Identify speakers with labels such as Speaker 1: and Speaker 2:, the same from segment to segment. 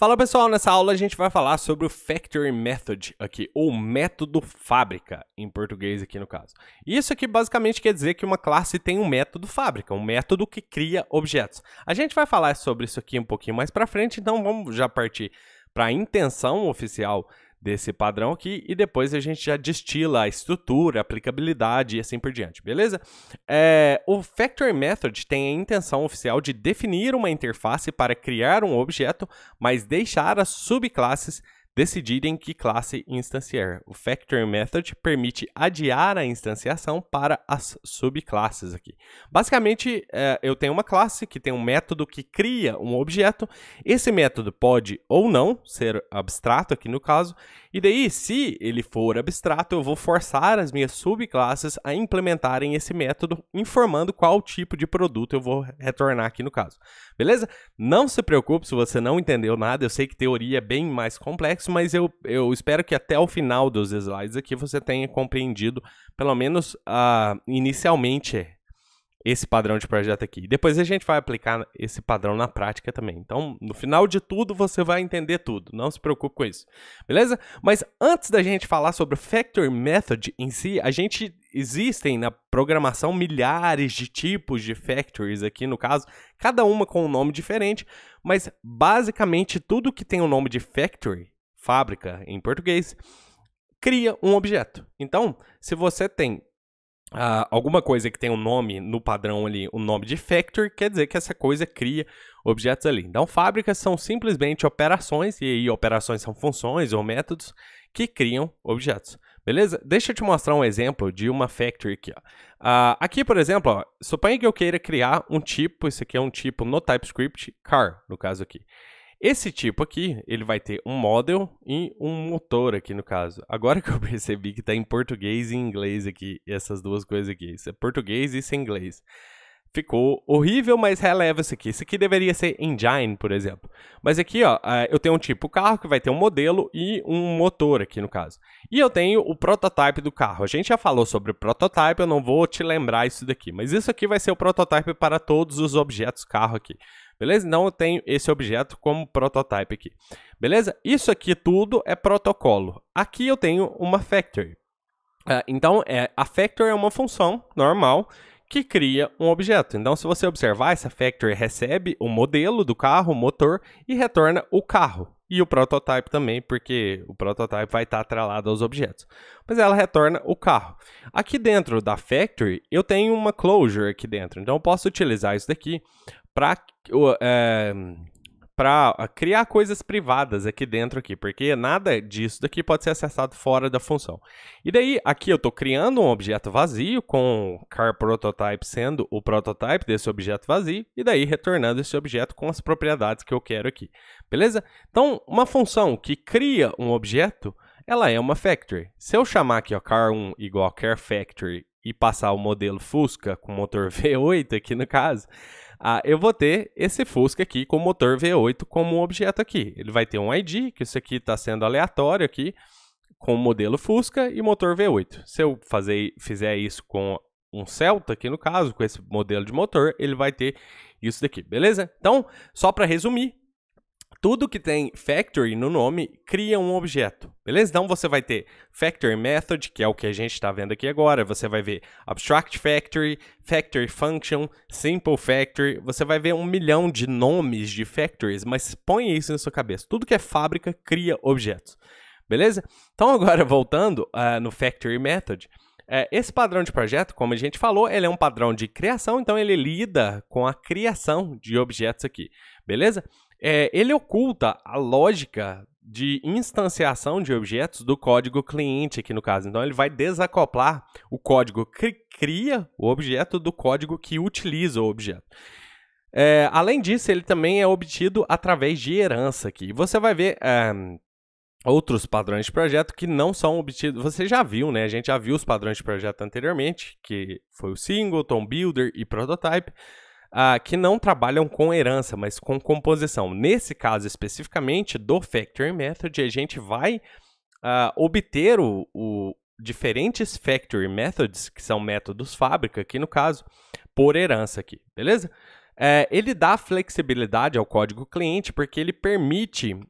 Speaker 1: Fala pessoal, nessa aula a gente vai falar sobre o Factory Method aqui, ou método fábrica, em português aqui no caso. Isso aqui basicamente quer dizer que uma classe tem um método fábrica, um método que cria objetos. A gente vai falar sobre isso aqui um pouquinho mais pra frente, então vamos já partir para a intenção oficial desse padrão aqui e depois a gente já destila a estrutura, a aplicabilidade e assim por diante, beleza? É, o Factory Method tem a intenção oficial de definir uma interface para criar um objeto, mas deixar as subclasses decidirem que classe instanciar. O Factory Method permite adiar a instanciação para as subclasses aqui. Basicamente, é, eu tenho uma classe que tem um método que cria um objeto. Esse método pode ou não ser abstrato aqui no caso. E daí, se ele for abstrato, eu vou forçar as minhas subclasses a implementarem esse método, informando qual tipo de produto eu vou retornar aqui no caso. Beleza? Não se preocupe se você não entendeu nada. Eu sei que teoria é bem mais complexa mas eu, eu espero que até o final dos slides aqui você tenha compreendido, pelo menos uh, inicialmente, esse padrão de projeto aqui. Depois a gente vai aplicar esse padrão na prática também. Então, no final de tudo, você vai entender tudo. Não se preocupe com isso. Beleza? Mas antes da gente falar sobre o Factor Method em si, a gente existem na programação milhares de tipos de factories aqui no caso, cada uma com um nome diferente, mas basicamente tudo que tem o um nome de factory fábrica em português, cria um objeto. Então, se você tem Uh, alguma coisa que tem um nome no padrão ali, o um nome de factory quer dizer que essa coisa cria objetos ali. Então, fábricas são simplesmente operações, e aí operações são funções ou métodos que criam objetos. Beleza? Deixa eu te mostrar um exemplo de uma factory aqui. Ó. Uh, aqui, por exemplo, ó, suponha que eu queira criar um tipo, isso aqui é um tipo no TypeScript, car, no caso aqui. Esse tipo aqui, ele vai ter um model e um motor aqui no caso. Agora que eu percebi que está em português e inglês aqui, essas duas coisas aqui. Isso é português e isso é inglês. Ficou horrível, mas releva isso aqui. Isso aqui deveria ser engine, por exemplo. Mas aqui, ó, é, eu tenho um tipo carro que vai ter um modelo e um motor aqui no caso. E eu tenho o prototype do carro. A gente já falou sobre o prototype, eu não vou te lembrar isso daqui. Mas isso aqui vai ser o prototype para todos os objetos carro aqui beleza? Então eu tenho esse objeto como prototype aqui, beleza? Isso aqui tudo é protocolo. Aqui eu tenho uma factory. Ah, então, é, a factory é uma função normal que cria um objeto. Então, se você observar, essa factory recebe o modelo do carro, o motor, e retorna o carro. E o prototype também, porque o prototype vai estar atrelado aos objetos. Mas ela retorna o carro. Aqui dentro da factory, eu tenho uma closure aqui dentro. Então, eu posso utilizar isso daqui para é, criar coisas privadas aqui dentro aqui, porque nada disso daqui pode ser acessado fora da função. E daí, aqui eu estou criando um objeto vazio com car prototype sendo o prototype desse objeto vazio e daí retornando esse objeto com as propriedades que eu quero aqui. Beleza? Então, uma função que cria um objeto, ela é uma factory. Se eu chamar aqui ó, car1 igual car factory e passar o modelo Fusca com motor V8 aqui no caso, ah, eu vou ter esse Fusca aqui com motor V8 como objeto aqui. Ele vai ter um ID, que isso aqui está sendo aleatório aqui, com o modelo Fusca e motor V8. Se eu fazer, fizer isso com um Celta aqui no caso, com esse modelo de motor, ele vai ter isso daqui, beleza? Então, só para resumir, tudo que tem factory no nome cria um objeto, beleza? Então você vai ter factory method, que é o que a gente está vendo aqui agora, você vai ver abstract factory, factory function, simple factory, você vai ver um milhão de nomes de factories, mas põe isso na sua cabeça, tudo que é fábrica cria objetos, beleza? Então agora voltando uh, no factory method, é, esse padrão de projeto, como a gente falou, ele é um padrão de criação, então ele lida com a criação de objetos aqui, beleza? É, ele oculta a lógica de instanciação de objetos do código cliente aqui no caso. Então ele vai desacoplar o código que cria o objeto do código que utiliza o objeto. É, além disso, ele também é obtido através de herança aqui. Você vai ver é, outros padrões de projeto que não são obtidos. Você já viu, né? A gente já viu os padrões de projeto anteriormente, que foi o Singleton, Builder e Prototype uh, que não trabalham com herança, mas com composição. Nesse caso especificamente do Factory Method, a gente vai uh, obter o, o, diferentes Factory Methods, que são métodos fábrica aqui no caso, por herança aqui, beleza? É, ele dá flexibilidade ao código cliente porque ele permite uh,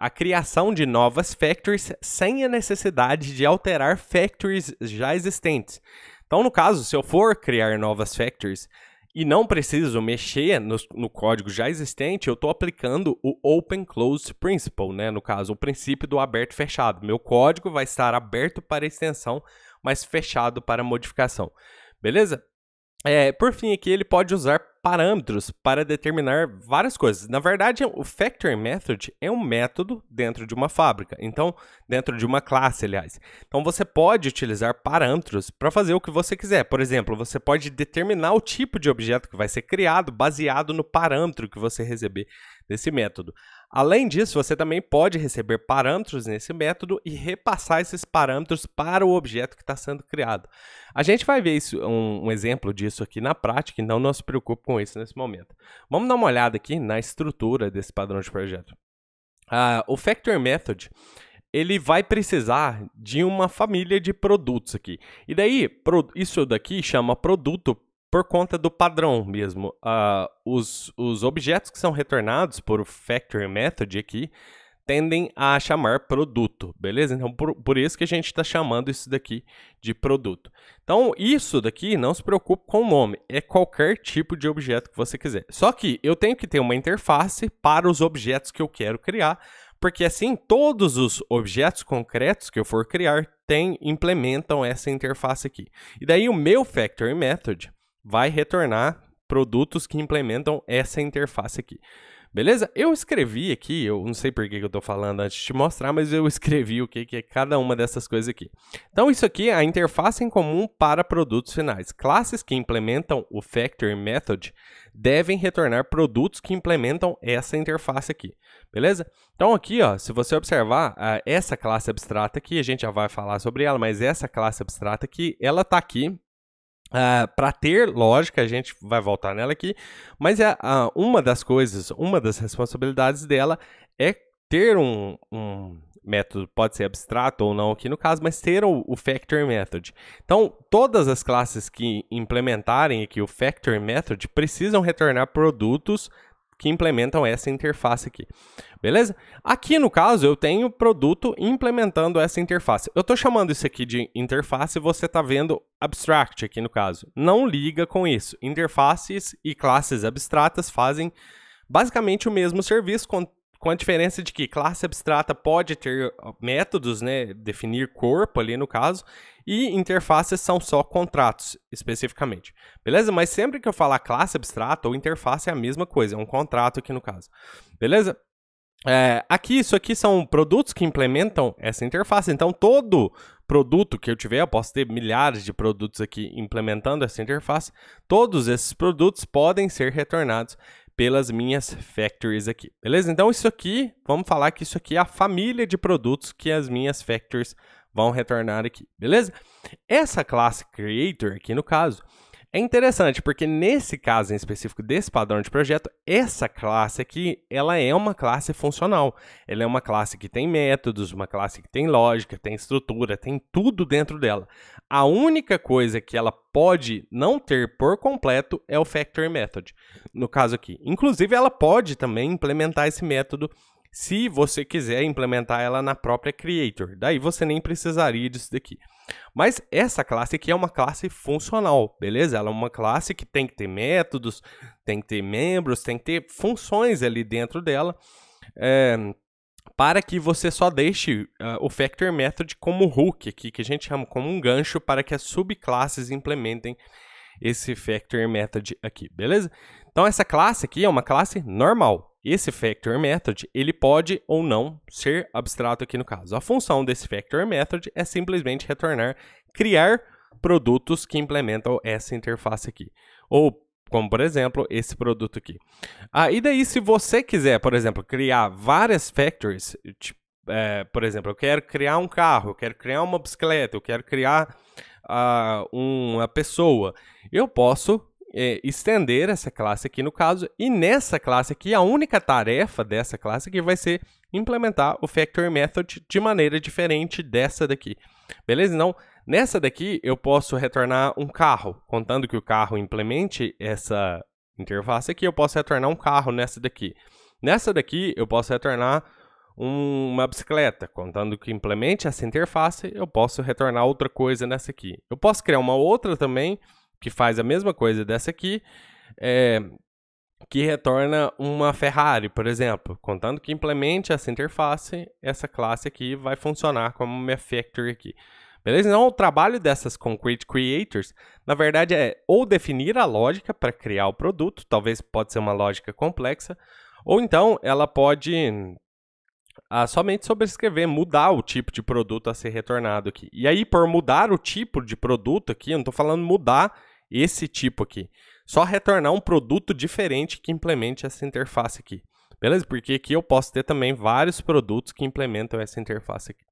Speaker 1: a criação de novas factories sem a necessidade de alterar factories já existentes. Então, no caso, se eu for criar novas factories, e não preciso mexer no, no código já existente, eu estou aplicando o Open Close Principle, né? no caso, o princípio do aberto fechado. Meu código vai estar aberto para extensão, mas fechado para modificação. Beleza? É, por fim, aqui ele pode usar parâmetros para determinar várias coisas. Na verdade, o Factory Method é um método dentro de uma fábrica, então dentro de uma classe, aliás. Então você pode utilizar parâmetros para fazer o que você quiser. Por exemplo, você pode determinar o tipo de objeto que vai ser criado baseado no parâmetro que você receber desse método. Além disso, você também pode receber parâmetros nesse método e repassar esses parâmetros para o objeto que está sendo criado. A gente vai ver isso, um, um, exemplo disso aqui na prática, então não se preocupe com isso nesse momento. Vamos dar uma olhada aqui na estrutura desse padrão de projeto. Ah, o Factor Method ele vai precisar de uma família de produtos aqui. E daí, isso daqui chama produto por conta do padrão mesmo. Uh, os, os objetos que são retornados por Factory Method aqui tendem a chamar produto, beleza? Então, por, por isso que a gente está chamando isso daqui de produto. Então, isso daqui, não se preocupe com o nome, é qualquer tipo de objeto que você quiser. Só que eu tenho que ter uma interface para os objetos que eu quero criar, porque assim todos os objetos concretos que eu for criar tem, implementam essa interface aqui. E daí o meu Factory Method vai retornar produtos que implementam essa interface aqui. Beleza? Eu escrevi aqui, eu não sei por que eu estou falando antes de te mostrar, mas eu escrevi o que, é cada uma dessas coisas aqui. Então, isso aqui é a interface em comum para produtos finais. Classes que implementam o Factory Method devem retornar produtos que implementam essa interface aqui. Beleza? Então, aqui, ó, se você observar, ah, essa classe abstrata aqui, a gente já vai falar sobre ela, mas essa classe abstrata aqui, ela está aqui Uh, ah, para ter lógica, a gente vai voltar nela aqui, mas é, uh, uma das coisas, uma das responsabilidades dela é ter um, um, método, pode ser abstrato ou não aqui no caso, mas ter o, o Factor Method. Então, todas as classes que implementarem aqui o Factor Method precisam retornar produtos que implementam essa interface aqui. Beleza? Aqui no caso eu tenho produto implementando essa interface. Eu estou chamando isso aqui de interface, você está vendo abstract aqui no caso. Não liga com isso. Interfaces e classes abstratas fazem basicamente o mesmo serviço, com a diferença de que classe abstrata pode ter uh, métodos, né, definir corpo ali no caso, e interfaces são só contratos, especificamente. Beleza? Mas sempre que eu falar classe abstrata ou interface é a mesma coisa, é um contrato aqui no caso. Beleza? É, aqui, isso aqui são produtos que implementam essa interface. Então, todo produto que eu tiver, eu posso ter milhares de produtos aqui implementando essa interface. Todos esses produtos podem ser retornados pelas minhas factories aqui, beleza? Então isso aqui, vamos falar que isso aqui é a família de produtos que as minhas factories vão retornar aqui, beleza? Essa classe creator aqui no caso, é interessante porque nesse caso em específico desse padrão de projeto, essa classe aqui, ela é uma classe funcional. Ela é uma classe que tem métodos, uma classe que tem lógica, tem estrutura, tem tudo dentro dela. A única coisa que ela pode não ter por completo é o factory method. No caso aqui, inclusive ela pode também implementar esse método se você quiser implementar ela na própria Creator. Daí você nem precisaria disso daqui. Mas essa classe aqui é uma classe funcional, beleza? Ela é uma classe que tem que ter métodos, tem que ter membros, tem que ter funções ali dentro dela. É, para que você só deixe uh, o Factor Method como hook aqui, que a gente chama como um gancho para que as subclasses implementem esse Factor Method aqui, beleza? Então essa classe aqui é uma classe normal, esse factor method, ele pode ou não ser abstrato aqui no caso. A função desse factor method é simplesmente retornar criar produtos que implementam essa interface aqui. Ou como por exemplo esse produto aqui. Ah, e daí se você quiser, por exemplo, criar várias factories, tipo, é, por exemplo, eu quero criar um carro, eu quero criar uma bicicleta, eu quero criar uh, uma pessoa, eu posso é, estender essa classe aqui no caso, e nessa classe aqui, a única tarefa dessa classe aqui vai ser implementar o factory Method de maneira diferente dessa daqui. Beleza? Então, nessa daqui eu posso retornar um carro, contando que o carro implemente essa interface aqui, eu posso retornar um carro nessa daqui. Nessa daqui eu posso retornar uma bicicleta, contando que implemente essa interface, eu posso retornar outra coisa nessa aqui. Eu posso criar uma outra também, que faz a mesma coisa dessa aqui, é, que retorna uma Ferrari, por exemplo. Contando que implemente essa interface, essa classe aqui vai funcionar como uma factory aqui. Beleza? Então, o trabalho dessas concrete creators, na verdade, é ou definir a lógica para criar o produto, talvez pode ser uma lógica complexa, ou então ela pode ah, somente sobrescrever, mudar o tipo de produto a ser retornado aqui. E aí, por mudar o tipo de produto aqui, eu não estou falando mudar esse tipo aqui. Só retornar um produto diferente que implemente essa interface aqui. Beleza? Porque aqui eu posso ter também vários produtos que implementam essa interface aqui.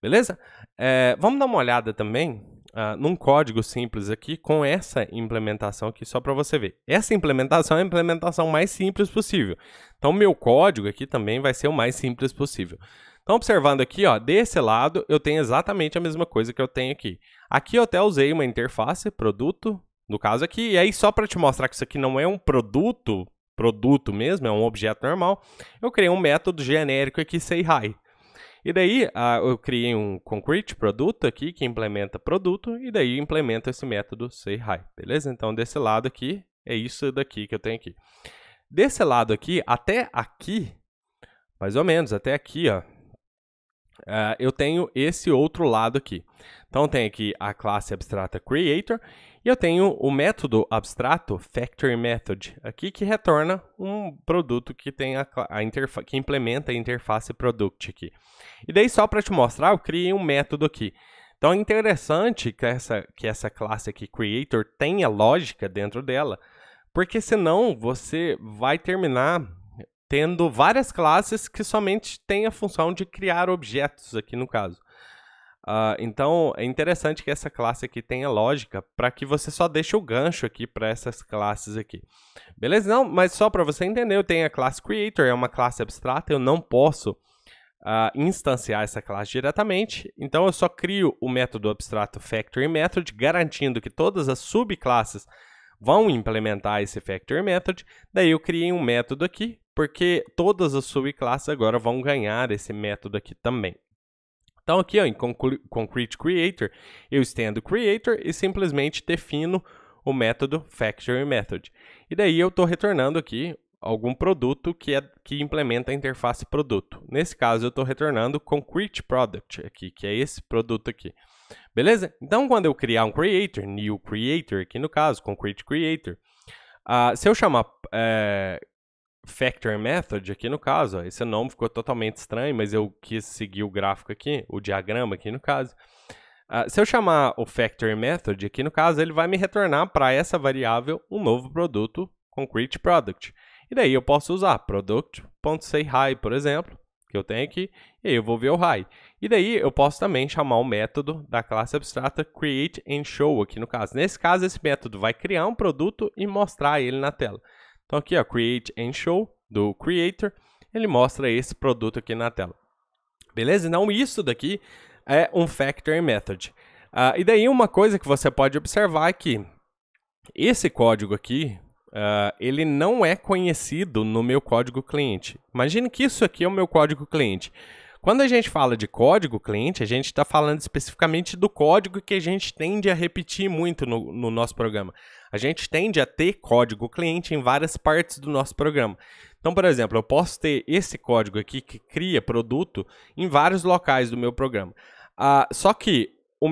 Speaker 1: Beleza? É, vamos dar uma olhada também uh, num código simples aqui com essa implementação aqui, só para você ver. Essa implementação é a implementação mais simples possível. Então, meu código aqui também vai ser o mais simples possível. Então, observando aqui, ó, desse lado, eu tenho exatamente a mesma coisa que eu tenho aqui. Aqui eu até usei uma interface, produto, no caso aqui. E aí, só para te mostrar que isso aqui não é um produto, produto mesmo, é um objeto normal, eu criei um método genérico aqui, say hi. E daí, uh, eu criei um concrete produto aqui, que implementa produto, e daí implementa esse método say hi, beleza? Então, desse lado aqui, é isso daqui que eu tenho aqui. Desse lado aqui, até aqui, mais ou menos, até aqui, ó, uh, eu tenho esse outro lado aqui. Então, tem aqui a classe abstrata creator, e eu tenho o método abstrato, Factory Method, aqui que retorna um produto que, tem a, a que implementa a interface Product aqui. E daí só para te mostrar, eu criei um método aqui. Então é interessante que essa, que essa classe aqui, Creator, tenha lógica dentro dela, porque senão você vai terminar tendo várias classes que somente têm a função de criar objetos aqui no caso. Uh, então é interessante que essa classe aqui tenha lógica para que você só deixe o gancho aqui para essas classes aqui. Beleza? Não, mas só para você entender, eu tenho a classe Creator, é uma classe abstrata, eu não posso uh, instanciar essa classe diretamente, então eu só crio o método abstrato Factory Method, garantindo que todas as subclasses vão implementar esse Factory Method, daí eu criei um método aqui, porque todas as subclasses agora vão ganhar esse método aqui também, então aqui ó, em Concrete Creator, eu estendo Creator e simplesmente defino o método Factory Method. E daí eu estou retornando aqui algum produto que, é, que implementa a interface produto. Nesse caso, eu estou retornando Concrete Product aqui, que é esse produto aqui. Beleza? Então, quando eu criar um Creator, New Creator, aqui no caso, Concrete Creator, uh, se eu chamar é, Factor Method, aqui no caso, ó, esse nome ficou totalmente estranho, mas eu quis seguir o gráfico aqui, o diagrama aqui no caso. Uh, se eu chamar o Factor Method, aqui no caso, ele vai me retornar para essa variável um novo produto, Concrete Product. E daí eu posso usar product.sayHigh, por exemplo, que eu tenho aqui, e aí eu vou ver o high. E daí eu posso também chamar o método da classe abstrata create and show aqui no caso. Nesse caso, esse método vai criar um produto e mostrar ele na tela. Então aqui, ó, Create and Show, do Creator, ele mostra esse produto aqui na tela. Beleza? Então isso daqui é um Factory Method. Uh, e daí uma coisa que você pode observar é que esse código aqui, uh, ele não é conhecido no meu código cliente. Imagine que isso aqui é o meu código cliente. Quando a gente fala de código cliente, a gente está falando especificamente do código que a gente tende a repetir muito no, no nosso programa. A gente tende a ter código cliente em várias partes do nosso programa. Então, por exemplo, eu posso ter esse código aqui que cria produto em vários locais do meu programa. Ah, só que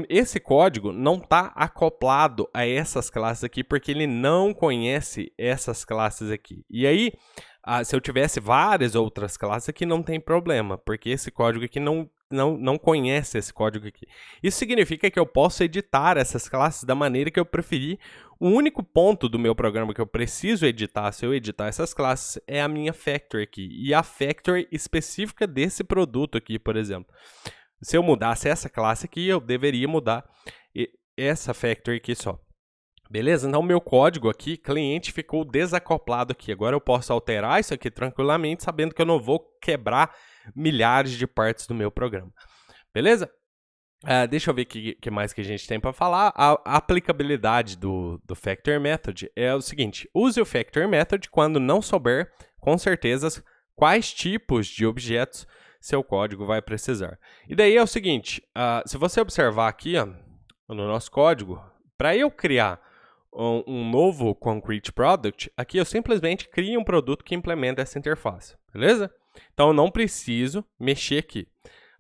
Speaker 1: esse código não está acoplado a essas classes aqui, porque ele não conhece essas classes aqui. E aí, ah, se eu tivesse várias outras classes aqui, não tem problema, porque esse código aqui não, não, não conhece esse código aqui. Isso significa que eu posso editar essas classes da maneira que eu preferir. O único ponto do meu programa que eu preciso editar, se eu editar essas classes, é a minha factory aqui, e a factory específica desse produto aqui, por exemplo. Se eu mudasse essa classe aqui, eu deveria mudar essa factory aqui só. Beleza? Então, meu código aqui, cliente, ficou desacoplado aqui. Agora eu posso alterar isso aqui tranquilamente, sabendo que eu não vou quebrar milhares de partes do meu programa. Beleza? Uh, deixa eu ver o que, que, mais que a gente tem para falar. A, a aplicabilidade do, do Factor Method é o seguinte: use o Factor Method quando não souber, com certeza, quais tipos de objetos seu código vai precisar. E daí é o seguinte: uh, se você observar aqui ó, no nosso código, para eu criar um, um novo Concrete Product, aqui eu simplesmente crio um produto que implementa essa interface, beleza? Então eu não preciso mexer aqui.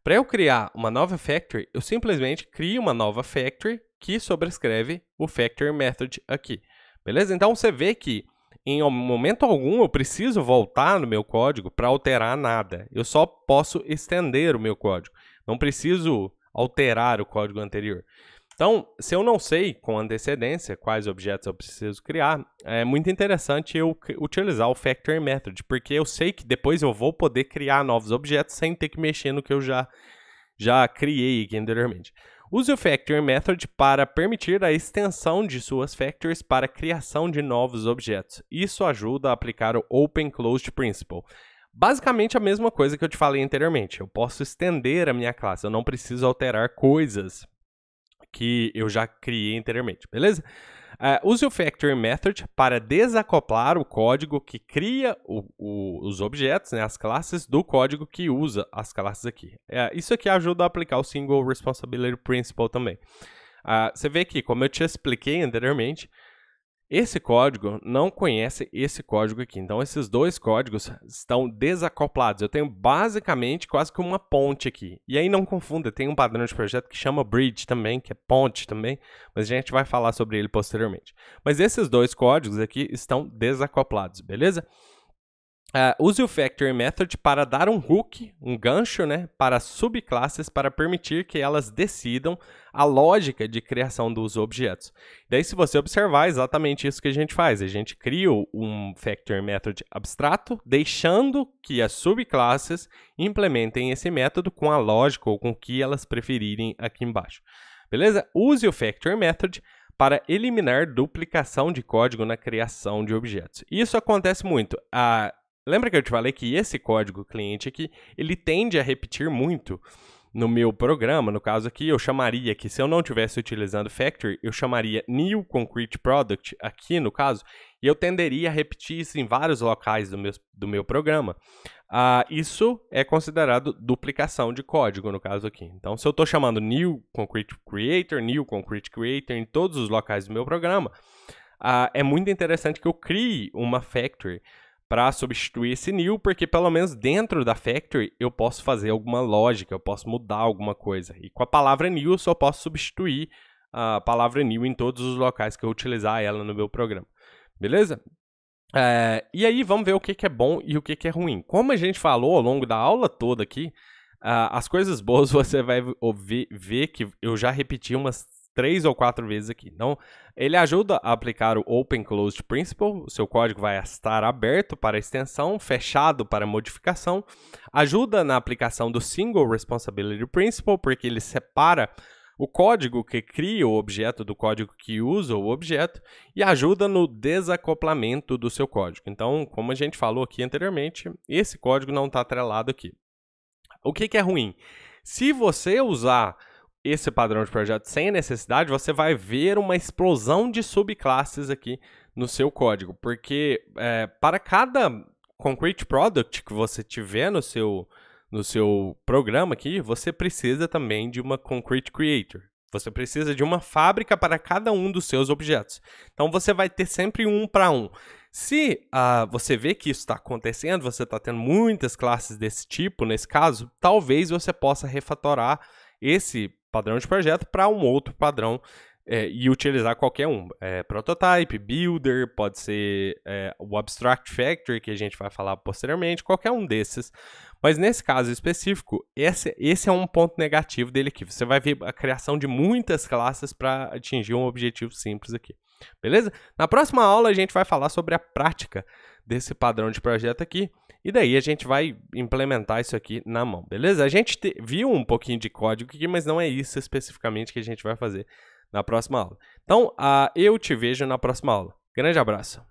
Speaker 1: Para eu criar uma nova factory, eu simplesmente crio uma nova factory que sobrescreve o factory method aqui. Beleza? Então você vê que em momento algum eu preciso voltar no meu código para alterar nada. Eu só posso estender o meu código. Não preciso alterar o código anterior. Então, se eu não sei com antecedência quais objetos eu preciso criar, é muito interessante eu utilizar o Factory Method, porque eu sei que depois eu vou poder criar novos objetos sem ter que mexer no que eu já, já criei aqui anteriormente. Use o Factory Method para permitir a extensão de suas Factories para a criação de novos objetos. Isso ajuda a aplicar o Open Closed Principle. Basicamente a mesma coisa que eu te falei anteriormente. Eu posso estender a minha classe, eu não preciso alterar coisas que eu já criei anteriormente, beleza? Uh, use o Factory Method para desacoplar o código que cria o, o, os objetos, né, as classes, do código que usa as classes aqui. Uh, isso aqui ajuda a aplicar o Single Responsibility Principle também. Uh, você vê que, como eu te expliquei anteriormente, esse código não conhece esse código aqui. Então, esses dois códigos estão desacoplados. Eu tenho basicamente quase que uma ponte aqui. E aí, não confunda, tem um padrão de projeto que chama bridge também, que é ponte também, mas a gente vai falar sobre ele posteriormente. Mas esses dois códigos aqui estão desacoplados, beleza? Uh, use o Factory Method para dar um hook, um gancho, né, para subclasses para permitir que elas decidam a lógica de criação dos objetos. Daí, se você observar, é exatamente isso que a gente faz. A gente cria um Factory Method abstrato, deixando que as subclasses implementem esse método com a lógica ou com o que elas preferirem aqui embaixo. Beleza? Use o Factory Method para eliminar duplicação de código na criação de objetos. Isso acontece muito. A ah, Lembra que eu te falei que esse código cliente aqui, ele tende a repetir muito no meu programa, no caso aqui, eu chamaria que se eu não estivesse utilizando Factory, eu chamaria New Concrete Product aqui no caso, e eu tenderia a repetir isso em vários locais do meu, do meu programa. Ah, isso é considerado duplicação de código, no caso aqui. Então, se eu estou chamando New Concrete Creator, New Concrete Creator em todos os locais do meu programa, ah, é muito interessante que eu crie uma Factory para substituir esse new, porque pelo menos dentro da factory eu posso fazer alguma lógica, eu posso mudar alguma coisa. E com a palavra new eu só posso substituir a palavra new em todos os locais que eu utilizar ela no meu programa. Beleza? É, e aí vamos ver o que, que é bom e o que, que é ruim. Como a gente falou ao longo da aula toda aqui, uh, as coisas boas você vai ouvir, ver que eu já repeti umas três ou quatro vezes aqui. Então, ele ajuda a aplicar o Open Closed Principle, o seu código vai estar aberto para extensão, fechado para modificação, ajuda na aplicação do Single Responsibility Principle, porque ele separa o código que cria o objeto do código que usa o objeto e ajuda no desacoplamento do seu código. Então, como a gente falou aqui anteriormente, esse código não está atrelado aqui. O que, que é ruim? Se você usar esse padrão de projeto sem a necessidade, você vai ver uma explosão de subclasses aqui no seu código, porque é, para cada concrete product que você tiver no seu no seu programa aqui, você precisa também de uma concrete creator. Você precisa de uma fábrica para cada um dos seus objetos. Então você vai ter sempre um para um. Se uh, você vê que isso está acontecendo, você está tendo muitas classes desse tipo, nesse caso, talvez você possa refatorar esse padrão de projeto para um outro padrão é, e utilizar qualquer um. É, prototype, Builder, pode ser é, o Abstract Factory, que a gente vai falar posteriormente, qualquer um desses. Mas nesse caso específico, esse, esse é um ponto negativo dele aqui. Você vai ver a criação de muitas classes para atingir um objetivo simples aqui. Beleza? Na próxima aula a gente vai falar sobre a prática desse padrão de projeto aqui e daí a gente vai implementar isso aqui na mão, beleza? A gente te, viu um pouquinho de código aqui, mas não é isso especificamente que a gente vai fazer na próxima aula. Então, uh, eu te vejo na próxima aula. Grande abraço!